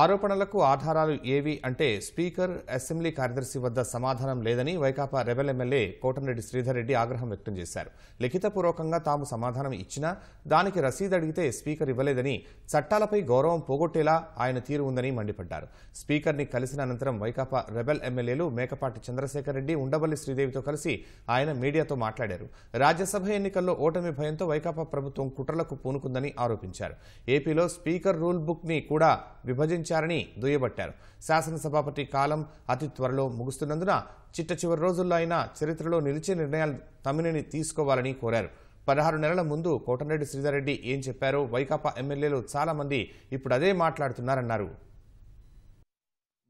ఆరోపణలకు ఆధారాలు ఏవి అంటే స్పీకర్ అసెంబ్లీ కార్యదర్శి వద్ద సమాధానం లేదని వైకాపా రెబెల్ ఎమ్మెల్యే కోటంరెడ్డి శ్రీధర్ రెడ్డి ఆగ్రహం వ్యక్తం చేశారు లిఖితపూర్వకంగా తాము సమాధానం ఇచ్చినా దానికి రసీదు అడిగితే స్పీకర్ ఇవ్వలేదని చట్టాలపై గౌరవం పోగొట్టేలా ఆయన తీరు ఉందని మండిపడ్డారు స్పీకర్ ని కలిసిన అనంతరం వైకాపా రెబెల్ ఎమ్మెల్యేలు మేకపాటి చంద్రశేఖర్ రెడ్డి ఉండవల్లి శ్రీదేవితో కలిసి ఆయన మీడియాతో మాట్లాడారు రాజ్యసభ ఎన్నికల్లో ఓటమి భయంతో వైకాపా ప్రభుత్వం కుట్రలకు పూనుకుందని ఆరోపించారు ఏపీలో స్పీకర్ రూల్ బుక్ ని కూడా విభజించారు నిషేధించారని దుయ్యబట్టారు శాసనసభాపతి కాలం అతి త్వరలో ముగుస్తున్నందున చిట్ట చివరి రోజుల్లో అయినా చరిత్రలో నిలిచే నిర్ణయాలు తమ్మినని తీసుకోవాలని కోరారు పదహారు నెలల ముందు కోటరెడ్డి శ్రీధర్రెడ్డి ఏం చెప్పారో వైకాపా ఎమ్మెల్యేలు చాలామంది ఇప్పుడు అదే మాట్లాడుతున్నారన్నారు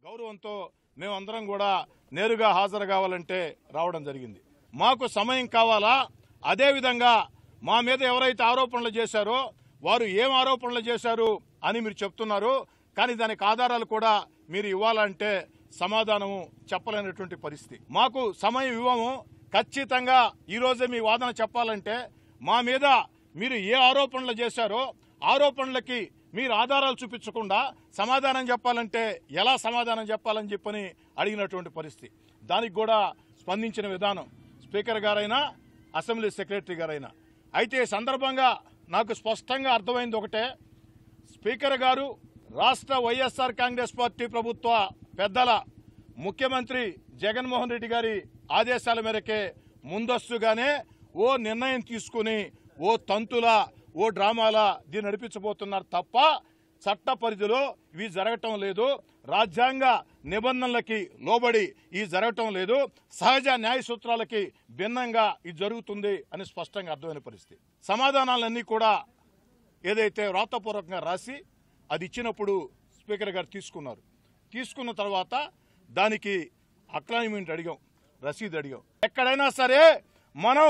గౌరవంతో మేమందరం కూడా నేరుగా హాజరు కావాలంటే రావడం జరిగింది మాకు సమయం కావాలా అదేవిధంగా మా మీద ఎవరైతే ఆరోపణలు చేశారో వారు ఏం ఆరోపణలు చేశారు అని మీరు చెప్తున్నారు కానీ దానికి ఆధారాలు కూడా మీరు ఇవ్వాలంటే సమాధానము చెప్పలేనటువంటి పరిస్థితి మాకు సమయం ఇవ్వము ఖచ్చితంగా ఈరోజే మీ వాదన చెప్పాలంటే మా మీద మీరు ఏ ఆరోపణలు చేశారో ఆరోపణలకి మీరు ఆధారాలు చూపించకుండా సమాధానం చెప్పాలంటే ఎలా సమాధానం చెప్పాలని చెప్పని అడిగినటువంటి పరిస్థితి దానికి కూడా స్పందించిన విధానం స్పీకర్ గారైనా అసెంబ్లీ సెక్రటరీ గారైనా అయితే ఈ సందర్భంగా నాకు స్పష్టంగా అర్థమైంది ఒకటే స్పీకర్ గారు రాష్ట్ర వైఎస్ఆర్ కాంగ్రెస్ పార్టీ ప్రభుత్వ పెద్దల ముఖ్యమంత్రి జగన్మోహన్ రెడ్డి గారి ఆదేశాల మేరకే ముందస్తుగానే ఓ నిర్ణయం తీసుకుని ఓ తంతుల ఓ డ్రామాలా దీన్ని నడిపించబోతున్నారు తప్ప చట్ట పరిధిలో ఇవి జరగటం లేదు రాజ్యాంగ నిబంధనలకి లోబడి ఇవి జరగటం లేదు సహజ న్యాయ సూత్రాలకి భిన్నంగా ఇది జరుగుతుంది అని స్పష్టంగా అర్థమైన పరిస్థితి సమాధానాలన్నీ కూడా ఏదైతే వ్రాతపూర్వకంగా రాసి అది ఇచ్చినప్పుడు స్పీకర్ గారు తీసుకున్నారు తీసుకున్న తర్వాత దానికి అక్లాయిమెంట్ అడిగాం రసీదు అడిగాం ఎక్కడైనా సరే మనం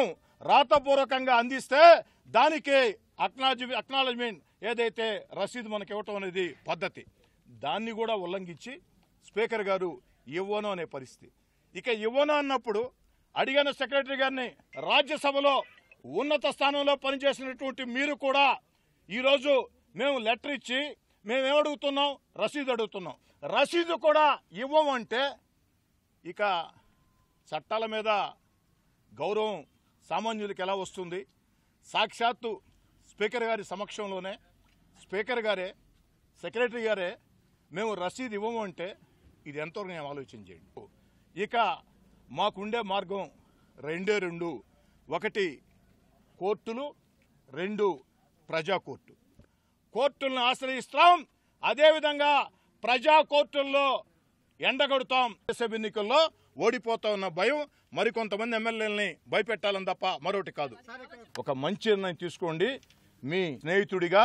రాతపూర్వకంగా అందిస్తే దానికి అక్నాలజ్ అక్నాలజ్మెంట్ ఏదైతే రసీదు మనకి ఇవ్వటం అనేది పద్ధతి దాన్ని కూడా ఉల్లంఘించి స్పీకర్ గారు ఇవ్వను అనే పరిస్థితి ఇక ఇవ్వను అన్నప్పుడు అడిగిన సెక్రటరీ గారిని రాజ్యసభలో ఉన్నత స్థానంలో పనిచేసినటువంటి మీరు కూడా ఈరోజు మేము లెటర్ ఇచ్చి మేమేమడుగుతున్నాం రసీదు అడుగుతున్నాం రసీదు కూడా ఇవ్వమంటే ఇక చట్టాల మీద గౌరవం సామాన్యులకి ఎలా వస్తుంది సాక్షాత్తు స్పీకర్ గారి సమక్షంలోనే స్పీకర్ గారే సెక్రటరీ గారే మేము రసీదు ఇవ్వము అంటే ఇది ఎంతవరకు నేను ఆలోచన చేయండి ఇక మాకుండే మార్గం రెండే రెండు ఒకటి కోర్టులు రెండు ప్రజా కోర్టు కోర్టులను ఆశ్రయిస్తాం అదేవిధంగా ప్రజా కోర్టుల్లో ఎండగొడతాం దేశసభ ఎన్నికల్లో ఓడిపోతా ఉన్న భయం మరికొంతమంది ఎమ్మెల్యేలని భయపెట్టాలని తప్ప మరొకటి కాదు ఒక మంచి నిర్ణయం తీసుకోండి మీ స్నేహితుడిగా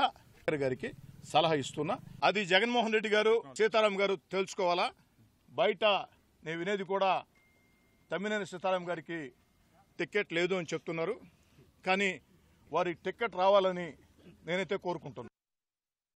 గారికి సలహా ఇస్తున్నా అది జగన్మోహన్ రెడ్డి గారు సీతారాం గారు తెలుసుకోవాలా బయట నేను వినేది కూడా తమ్మినేని సీతారాం గారికి టికెట్ లేదు అని చెప్తున్నారు కానీ వారి టికెట్ రావాలని నేనైతే కోరుకుంటున్నాను